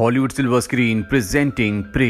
Hollywood silver screen presenting प्रे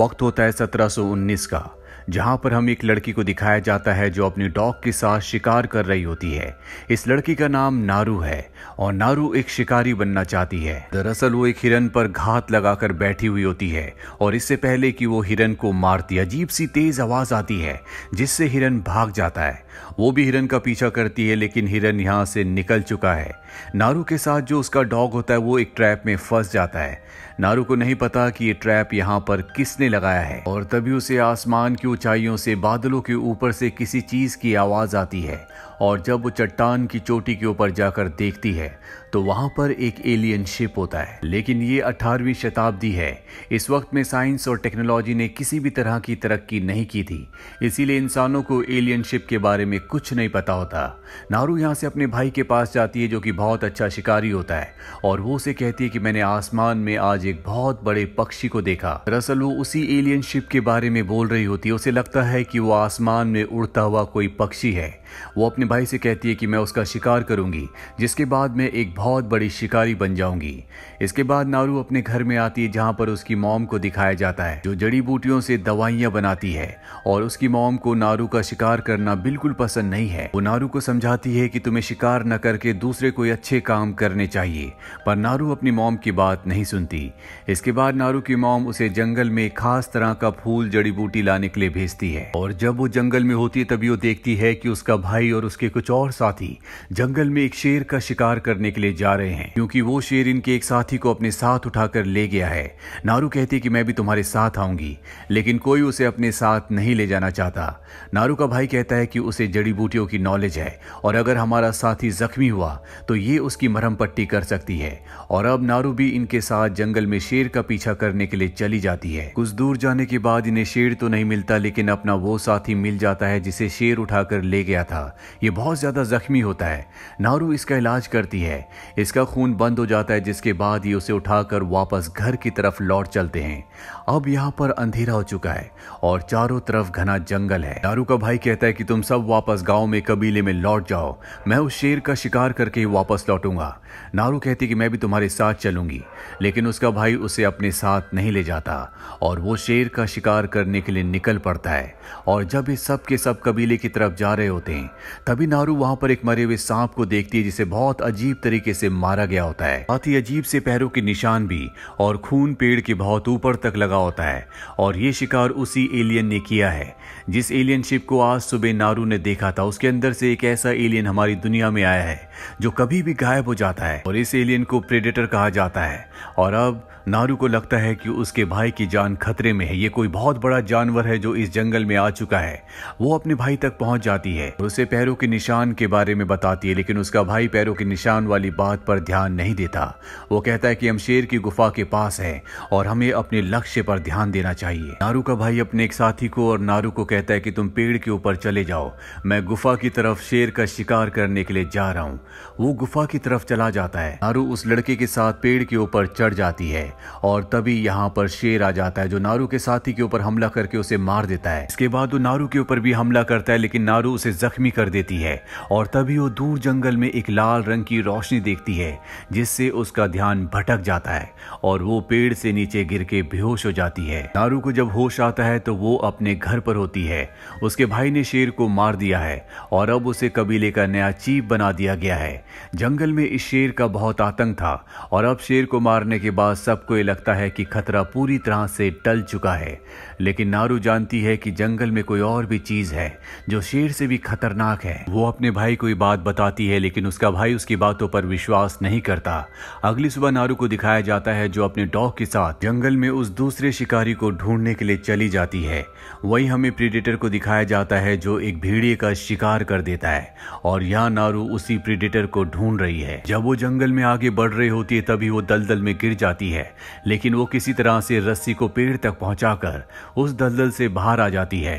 वक्त होता है 1719 का जहां पर हम एक लड़की को दिखाया जाता है जो अपनी डॉग के साथ शिकार कर रही होती है इस लड़की का नाम नारू है और नारू एक शिकारी बनना चाहती है दरअसल वो एक हिरन पर घात लगाकर बैठी हुई होती है और इससे पहले कि वो हिरन को मारती अजीब सी तेज आवाज आती है जिससे हिरन भाग जाता है वो भी हिरन का पीछा करती है लेकिन हिरन यहाँ से निकल चुका है नारू के साथ जो उसका डॉग होता है वो एक ट्रैप में फंस जाता है नारू को नहीं पता कि ये ट्रैप यहाँ पर किसने लगाया है और तभी उसे आसमान की ऊंचाइयों से बादलों के ऊपर से किसी चीज की आवाज आती है और जब वो चट्टान की चोटी के ऊपर जाकर देखती है तो वहां पर एक एलियन शिप होता है लेकिन ये 18वीं शताब्दी है इस वक्त में साइंस और टेक्नोलॉजी ने किसी भी तरह की तरक्की नहीं की थी इसीलिए इंसानों को एलियन शिप के बारे में कुछ नहीं पता होता नारू यहाँ से अपने भाई के पास जाती है जो कि बहुत अच्छा शिकारी होता है और वो उसे कहती है कि मैंने आसमान में आज एक बहुत बड़े पक्षी को देखा दरअसल वो उसी एलियन शिप के बारे में बोल रही होती है उसे लगता है कि वो आसमान में उड़ता हुआ कोई पक्षी है वो अपने भाई से कहती है कि मैं उसका शिकार करूंगी जिसके बाद मैं एक बहुत बड़ी शिकारी बन जाऊंगी इसके बाद नारू अपने घर में आती है जहां पर उसकी मॉम को दिखाया जाता है जो जड़ी बूटियों से दवाइयां बनाती है और उसकी मॉम को नारू का शिकार करना बिल्कुल पसंद नहीं है वो नारू को समझाती है कि तुम्हें शिकार न करके दूसरे कोई अच्छे काम करने चाहिए पर नारू अपनी मॉम की बात नहीं सुनती इसके बाद नारू की मॉम उसे जंगल में खास तरह का फूल जड़ी बूटी लाने के लिए भेजती है और जब वो जंगल में होती है तभी वो देखती है कि उसका भाई और उसके कुछ और साथी जंगल में एक शेर का शिकार करने के लिए जा रहे हैं क्योंकि वो शेर इनके एक साथी को अपने साथ उठाकर ले गया है नारू कहती कि मैं भी तुम्हारे साथ आऊंगी लेकिन कोई उसे अपने साथ नहीं ले जाना चाहता नारू का भाई कहता है कि उसे जड़ी बूटियों की नॉलेज है और अगर हमारा साथी जख्मी हुआ तो ये उसकी मरहम पट्टी कर सकती है और अब नारू भी इनके साथ जंगल में शेर का पीछा करने के लिए चली जाती है कुछ दूर जाने के बाद इन्हें शेर तो नहीं मिलता लेकिन अपना वो साथी मिल जाता है जिसे शेर उठाकर ले गया था था ये बहुत ज़्यादा ज़ख्मी होता है नारू इसका इलाज करती है इसका खून बंद हो जाता है जिसके बाद ये उसे उठाकर वापस घर की तरफ लौट चलते हैं अब यहाँ पर अंधेरा हो चुका है और चारों तरफ घना जंगल है नारू का भाई कहता है कि तुम सब वापस गाँव में कबीले में लौट जाओ मैं उस शेर का शिकार करके वापस लौटूंगा नारू कहती कि मैं भी तुम्हारे साथ चलूंगी लेकिन उसका भाई उसे अपने साथ नहीं ले जाता और वो शेर का शिकार करने के लिए निकल पड़ता है और जब ये सब के सब कबीले की तरफ जा रहे होते हैं हैं तभी नारू वहां पर एक मरे हुए सांप को देखती है जिसे बहुत अजीब तरीके से मारा गया होता है साथ ही अजीब से पैरों के निशान भी और खून पेड़ के बहुत ऊपर तक लगा होता है और ये शिकार उसी एलियन ने किया है जिस एलियन शिप को आज सुबह नारू ने देखा था उसके अंदर से एक ऐसा एलियन हमारी दुनिया में आया है जो कभी भी गायब हो जाता है और इस एलियन को प्रेडेटर कहा जाता है और अब नारू को लगता है कि उसके भाई की जान खतरे में है ये कोई बहुत बड़ा जानवर है जो इस जंगल में आ चुका है वो अपने भाई तक पहुंच जाती है उसे पैरों के निशान के बारे में बताती है लेकिन उसका भाई पैरों के निशान वाली बात पर ध्यान नहीं देता वो कहता है कि हम शेर की गुफा के पास है और हमें अपने लक्ष्य पर ध्यान देना चाहिए नारू का भाई अपने एक साथी को और नारू को कहता है कि तुम पेड़ के ऊपर चले जाओ मैं गुफा की तरफ शेर का शिकार करने के लिए जा रहा हूँ वो गुफा की तरफ चला जाता है नारू उस लड़के के साथ पेड़ के ऊपर चढ़ जाती है और तभी यहाँ पर शेर आ जाता है जो नारू के साथी के ऊपर हमला करके उसे मार देता है इसके बाद वो नारू के ऊपर भी हमला करता है लेकिन नारू उसे जख्मी कर देती है और तभी वो दूर जंगल में एक लाल रंग की रोशनी देखती है जिससे उसका ध्यान भटक जाता है और वो पेड़ से नीचे गिर के बेहोश हो जाती है नारू को जब होश आता है तो वो अपने घर पर होती है उसके भाई ने शेर को मार दिया है और अब उसे कबीले का नया चीफ बना दिया गया है जंगल में इस शेर का बहुत आतंक था और अब शेर को मारने के बाद सब सबको ये लगता है कि खतरा पूरी तरह से टल चुका है लेकिन नारू जानती है कि जंगल में कोई और भी चीज है जो शेर से भी खतरनाक है वो अपने भाई को ये बात बताती है लेकिन उसका भाई उसकी बातों पर विश्वास नहीं करता अगली सुबह नारू को दिखाया जाता है जो अपने डॉग के साथ जंगल में उस दूसरे शिकारी को ढूंढने के लिए चली जाती है वही हमें प्रीडेटर को दिखाया जाता है जो एक भेड़िए का शिकार कर देता है और यहाँ नारू उसी प्रीडेटर को ढूंढ रही है जब वो जंगल में आगे बढ़ रही होती है तभी वो दलदल में गिर जाती है लेकिन वो किसी तरह से रस्सी को पेड़ तक पहुंचाकर उस दलदल से बाहर आ जाती है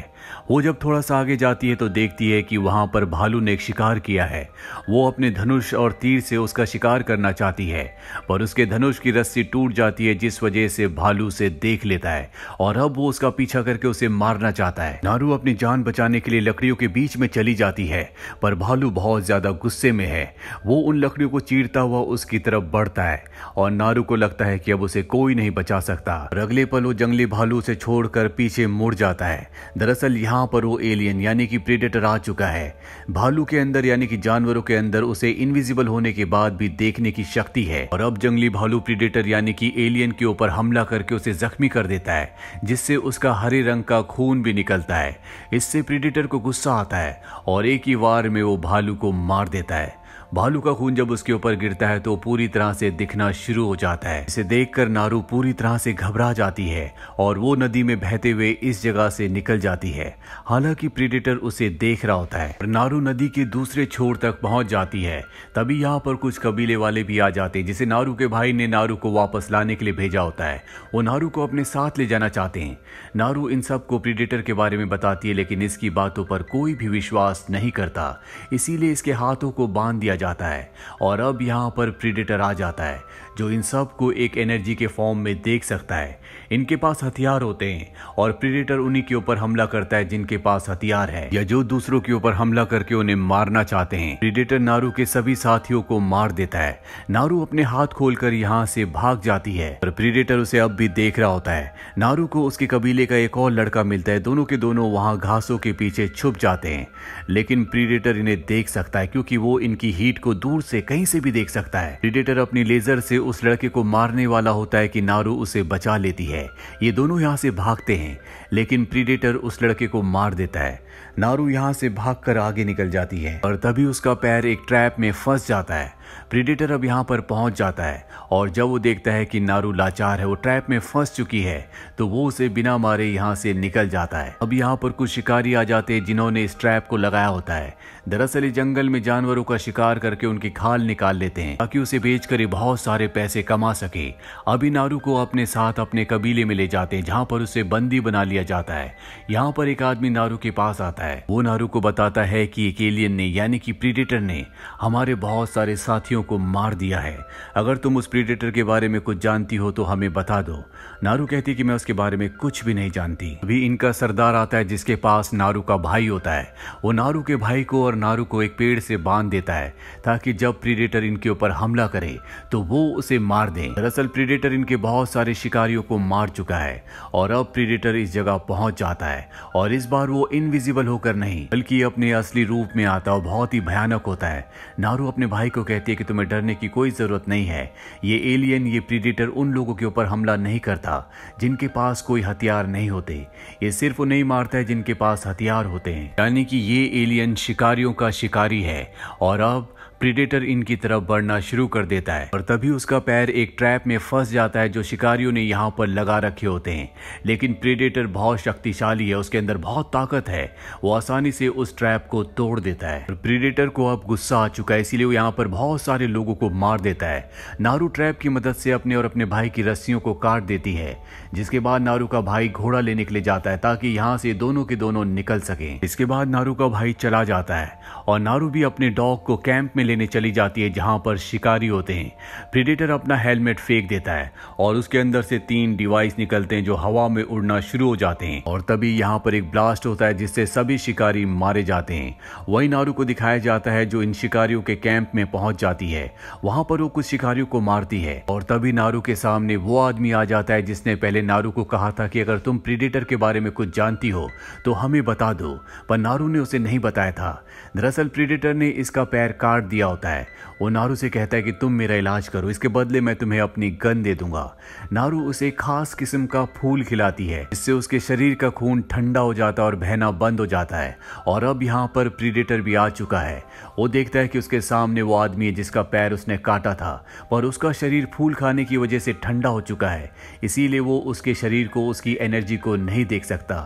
वो जब थोड़ा सा आगे जाती है तो देखती है कि वहां पर भालू ने एक शिकार किया है वो अपने धनुष और तीर से उसका शिकार करना चाहती है पर उसके धनुष की रस्सी टूट जाती है जिस वजह से भालू से देख लेता है और अब वो उसका पीछा करके उसे मारना चाहता है नारू अपनी जान बचाने के लिए लकड़ियों के बीच में चली जाती है पर भालू बहुत ज़्यादा गुस्से में है वो उन लकड़ियों को चीरता हुआ उसकी तरफ बढ़ता है और नारू को लगता है कि अब उसे कोई नहीं बचा सकता अगले पल वो जंगली भालू उसे छोड़कर पीछे मुड़ जाता है दरअसल दरअसल यहाँ पर वो एलियन यानी कि प्रेडेटर आ चुका है भालू के अंदर यानी कि जानवरों के अंदर उसे इनविजिबल होने के बाद भी देखने की शक्ति है और अब जंगली भालू प्रीडेटर यानी कि एलियन के ऊपर हमला करके उसे जख्मी कर देता है जिससे उसका हरे रंग का खून भी निकलता है इससे प्रीडेटर को गुस्सा आता है और एक ही वार में वो भालू को मार देता है भालू का खून जब उसके ऊपर गिरता है तो पूरी तरह से दिखना शुरू हो जाता है इसे देखकर नारू पूरी तरह से घबरा जाती है और वो नदी में बहते हुए इस जगह से निकल जाती है हालांकि प्रीडेटर उसे देख रहा होता है नारू नदी के दूसरे छोर तक पहुंच जाती है तभी यहाँ पर कुछ कबीले वाले भी आ जाते हैं जिसे नारू के भाई ने नारू को वापस लाने के लिए भेजा होता है वो नारू को अपने साथ ले जाना चाहते हैं नारू इन सब को प्रीडेटर के बारे में बताती है लेकिन इसकी बातों पर कोई भी विश्वास नहीं करता इसीलिए इसके हाथों को बांध दिया जाता है और अब यहाँ पर प्रीडेटर आ जाता है जो इन सब को एक एनर्जी के फॉर्म में देख सकता है इनके पास हथियार होते हैं और प्रीडेटर उन्हीं के ऊपर हमला करता है जिनके पास हथियार है या जो दूसरों के ऊपर हमला करके उन्हें मारना चाहते हैं प्रीडेटर नारू के सभी साथियों को मार देता है नारू अपने हाथ खोलकर यहाँ से भाग जाती है पर प्रीडेटर उसे अब भी देख रहा होता है नारू को उसके कबीले का एक और लड़का मिलता है दोनों के दोनों वहां घासों के पीछे छुप जाते हैं लेकिन प्रीडेटर इन्हें देख सकता है क्योंकि वो इनकी हीट को दूर से कहीं से भी देख सकता है प्रीडेटर अपनी लेजर से उस लड़के को मारने वाला होता है कि नारू उसे बचा लेती है ये दोनों यहाँ से भागते हैं लेकिन प्रीडेटर उस लड़के को मार देता है नारू यहाँ से भागकर आगे निकल जाती है और तभी उसका पैर एक ट्रैप में फंस जाता है प्रीडेटर अब यहाँ पर पहुंच जाता है और जब वो देखता है कि नारू लाचार है वो ट्रैप में फंस चुकी है तो वो उसे बिना मारे यहाँ से निकल जाता है अब यहाँ पर कुछ शिकारी आ जाते हैं जिन्होंने इस ट्रैप को लगाया होता है दरअसल जंगल में जानवरों का शिकार करके उनकी खाल निकाल लेते हैं ताकि उसे बेच कर बहुत सारे पैसे कमा सके अभी नारू को अपने साथ अपने कबीले में ले जाते हैं जहाँ पर उसे बंदी बना लिया जाता है यहाँ पर एक आदमी नारू के पास आता है वो नारू को बताता है की एक एलियन ने यानी की प्रीडेटर ने हमारे बहुत सारे साथ साथियों को मार दिया है अगर तुम उस प्रीडेटर के बारे में कुछ जानती हो तो हमें बता दो नारू कहती कि मैं उसके बारे में कुछ भी नहीं जानती अभी इनका सरदार आता है जिसके पास नारू का भाई होता है वो नारू के भाई को और नारू को एक पेड़ से बांध देता है ताकि जब प्रीडेटर इनके ऊपर हमला करे तो वो उसे मार दे दरअसल प्रीडेटर इनके बहुत सारे शिकारियों को मार चुका है और अब प्रीडेटर इस जगह पहुंच जाता है और इस बार वो इनविजिबल होकर नहीं बल्कि अपने असली रूप में आता और बहुत ही भयानक होता है नारू अपने भाई को कहती है कि तुम्हें डरने की कोई ज़रूरत नहीं है ये एलियन ये प्रीडेटर उन लोगों के ऊपर हमला नहीं करता जिनके पास कोई हथियार नहीं होते ये सिर्फ उन्हें मारता है जिनके पास हथियार होते हैं यानी कि ये एलियन शिकारियों का शिकारी है और अब प्रीडेटर इनकी तरफ बढ़ना शुरू कर देता है और तभी उसका पैर एक ट्रैप में फंस जाता है जो शिकारियों ने यहाँ पर लगा रखे होते हैं लेकिन प्रीडेटर बहुत शक्तिशाली है उसके अंदर बहुत ताकत है वो आसानी से उस ट्रैप को तोड़ देता है और प्रीडेटर को अब गुस्सा आ चुका है इसीलिए वो यहाँ पर बहुत सारे लोगों को मार देता है नारू ट्रैप की मदद से अपने और अपने भाई की रस्सियों को काट देती है जिसके बाद नारू का भाई घोड़ा लेने के लिए जाता है ताकि यहाँ से दोनों के दोनों निकल सके इसके बाद नारू का भाई चला जाता है और नारू भी अपने डॉग को कैंप में ले लेने चली जाती है जहां पर शिकारी होते हैं प्रीडेटर अपना हेलमेट फेंक देता है और उसके अंदर से तीन डिवाइस निकलते हैं जो हवा में उड़ना शुरू हो जाते हैं और तभी यहाँ पर एक ब्लास्ट होता है जिससे सभी शिकारी मारे जाते हैं वही नारू को दिखाया जाता है जो इन शिकारियों के कैंप में पहुंच जाती है वहां पर वो कुछ शिकारियों को मारती है और तभी नारू के सामने वो आदमी आ जाता है जिसने पहले नारू को कहा था कि अगर तुम प्रीडेटर के बारे में कुछ जानती हो तो हमें बता दो पर नारू ने उसे नहीं बताया था दरअसल प्रीडेटर ने इसका पैर काट दिया होता है वो नारू से कहता है कि तुम मेरा इलाज करो इसके बदले मैं तुम्हें अपनी गन दे दूंगा नारू उसे खास किस्म का फूल खिलाती है जिससे उसके शरीर का खून ठंडा हो जाता है और बहना बंद हो जाता है और अब यहाँ पर प्रीडेटर भी आ चुका है वो देखता है कि उसके सामने वो आदमी है जिसका पैर उसने काटा था पर उसका शरीर फूल खाने की वजह से ठंडा हो चुका है इसीलिए वो उसके शरीर को उसकी एनर्जी को नहीं देख सकता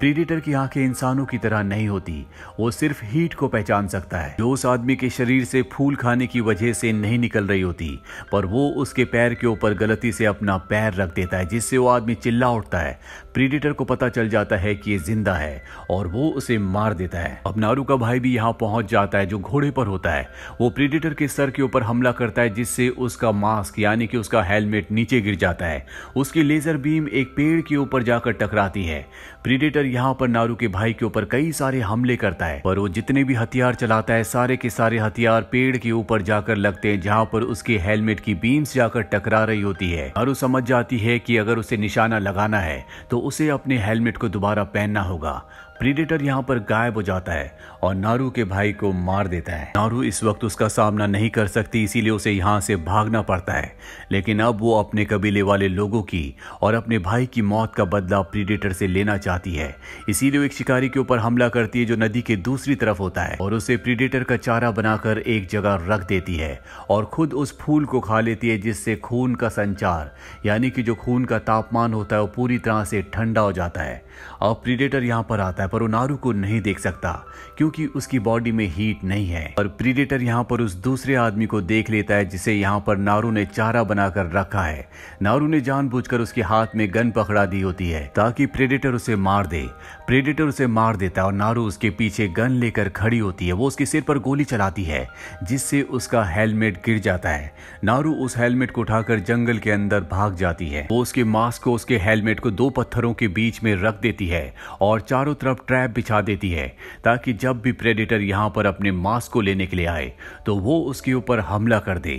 प्रीडेटर की आंखें इंसानों की तरह नहीं होती वो सिर्फ हीट को पहचान सकता है जो उस आदमी के शरीर से फूल खाने की वजह से नहीं निकल रही होती पर वो उसके पैर के ऊपर गलती से अपना पैर रख देता है जिससे वो आदमी चिल्ला उठता है प्रीडेटर को पता चल जाता है कि ये जिंदा है और वो उसे मार देता है अब नारू का भाई भी यहाँ पहुंच जाता है जो घोड़े पर होता है वो प्रीडेटर के सर के ऊपर हमला करता है जिससे उसका मास्क यानी कि उसका हेलमेट नीचे गिर जाता है उसकी लेजर बीम एक पेड़ के ऊपर जाकर टकराती है प्रीडेटर यहाँ पर नारू के भाई के ऊपर कई सारे हमले करता है पर वो जितने भी हथियार चलाता है सारे के सारे हथियार पेड़ के ऊपर जाकर लगते हैं जहाँ पर उसके हेलमेट की बीम्स जाकर टकरा रही होती है नारू समझ जाती है कि अगर उसे निशाना लगाना है तो उसे अपने हेलमेट को दोबारा पहनना होगा प्रीडेटर यहाँ पर गायब हो जाता है और नारू के भाई को मार देता है नारू इस वक्त उसका सामना नहीं कर सकती इसीलिए उसे यहाँ से भागना पड़ता है लेकिन अब वो अपने कबीले वाले लोगों की और अपने भाई की मौत का बदला प्रीडेटर से लेना चाहती है इसीलिए एक शिकारी के ऊपर हमला करती है जो नदी के दूसरी तरफ होता है और उसे प्रीडेटर का चारा बनाकर एक जगह रख देती है और खुद उस फूल को खा लेती है जिससे खून का संचार यानी कि जो खून का तापमान होता है वो पूरी तरह से ठंडा हो जाता है और प्रीडेटर यहाँ पर आता है है पर उनारू को नहीं देख सकता क्योंकि उसकी बॉडी में हीट नहीं है और प्रीडेटर यहाँ पर उस दूसरे आदमी को देख लेता है जिसे यहाँ पर नारू ने चारा बनाकर रखा है नारू ने जानबूझकर उसके हाथ में गन पकड़ा दी होती है ताकि प्रेडेटर उसे मार दे प्रेडेटर उसे मार देता है और नारू उसके पीछे गन लेकर खड़ी होती है वो उसके सिर पर गोली चलाती है जिससे उसका हेलमेट गिर जाता है नारू उस हेलमेट को उठाकर जंगल के अंदर भाग जाती है वो उसके मास्क को उसके हेलमेट को दो पत्थरों के बीच में रख देती है और चारों तरफ तरफ ट्रैप बिछा देती है ताकि जब भी प्रेडेटर यहाँ पर अपने मांस को लेने के लिए आए तो वो उसके ऊपर हमला कर दे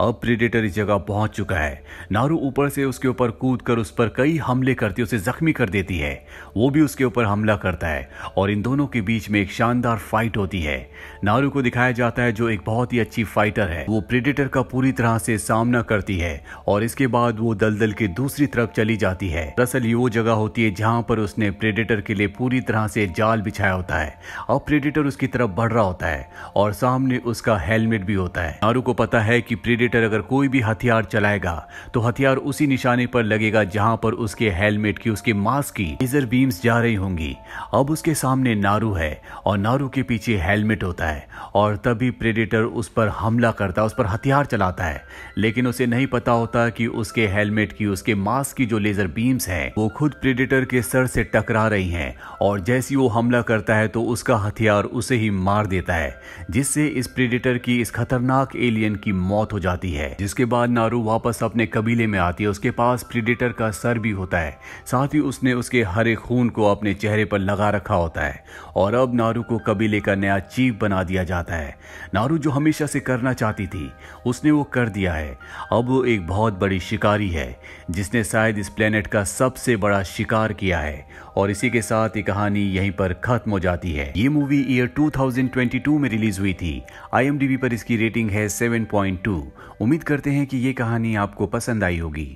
अब प्रेडेटर इस जगह पहुंच चुका है नारू ऊपर से उसके ऊपर कूद कर उस पर कई हमले करती उसे जख्मी कर देती है वो भी उसके ऊपर हमला करता है और इन दोनों के बीच में एक शानदार फाइट होती है नारू को दिखाया जाता है जो एक बहुत ही अच्छी फाइटर है वो प्रेडेटर का पूरी तरह से सामना करती है और इसके बाद वो दलदल के दूसरी तरफ चली जाती है दरअसल ये वो जगह होती है जहाँ पर उसने प्रेडेटर के लिए पूरी तरह तरह से जाल बिछाया होता है और प्रेडेटर उसकी तरफ बढ़ रहा होता है और सामने उसका हेलमेट भी होता है नारू को पता है कि प्रेडेटर अगर कोई भी हथियार चलाएगा तो हथियार उसी निशाने पर लगेगा जहां पर उसके हेलमेट की उसके मास्क की लेजर बीम्स जा रही होंगी अब उसके सामने नारू है और नारू के पीछे हेलमेट होता है और तभी प्रेडेटर उस पर हमला करता है उस पर हथियार चलाता है लेकिन उसे नहीं पता होता कि उसके हेलमेट की उसके मास्क की जो लेजर बीम्स है वो खुद प्रेडेटर के सर से टकरा रही हैं और जैसे ही वो हमला करता है तो उसका हथियार उसे ही मार देता है जिससे इस प्रेडेटर की इस खतरनाक एलियन की मौत हो जाती है जिसके बाद नारू वापस अपने कबीले में आती है उसके पास प्रेडेटर का सर भी होता है साथ ही उसने उसके हरे खून को अपने चेहरे पर लगा रखा होता है और अब नारू को कबीले का नया चीफ बना दिया जाता है नारू जो हमेशा से करना चाहती थी उसने वो कर दिया है अब वो एक बहुत बड़ी शिकारी है जिसने शायद इस प्लेनेट का सबसे बड़ा शिकार किया है और इसी के साथ ये कहानी कहानी यहीं पर खत्म हो जाती है ये मूवी ईयर 2022 में रिलीज हुई थी आई पर इसकी रेटिंग है 7.2 उम्मीद करते हैं कि ये कहानी आपको पसंद आई होगी